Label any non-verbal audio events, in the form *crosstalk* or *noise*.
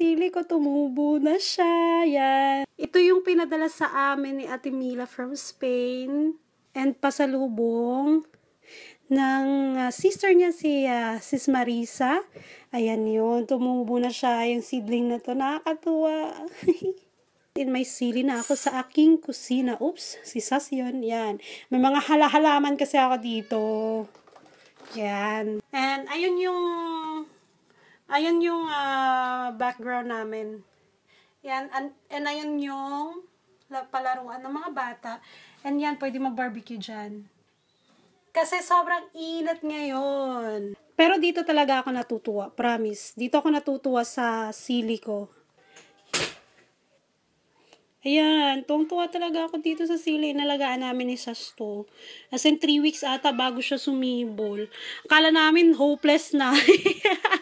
sili ko, tumubo na siya. Yan. Ito yung pinadala sa amin ni Ate Mila from Spain. And pasalubong ng uh, sister niya si uh, Sis Marisa. Ayan yun, tumubo na siya yung seedling na to. Nakakatuwa. *laughs* In my sili na ako sa aking kusina. Oops, si Sas yun. Yan. May mga halahalaman kasi ako dito. Yan. And ayun yung Ayan yung uh, background namin. Yan, and, and ayan yung palaruan ng mga bata. And yan, pwede mag-barbecue dyan. Kasi sobrang init ngayon. Pero dito talaga ako natutuwa, promise. Dito ako natutuwa sa sili ko. Ayan, tuwang-tuwa talaga ako dito sa sili. Nalagaan namin ni Sas to. As in, 3 weeks ata bago siya sumibol. Akala namin hopeless na. *laughs*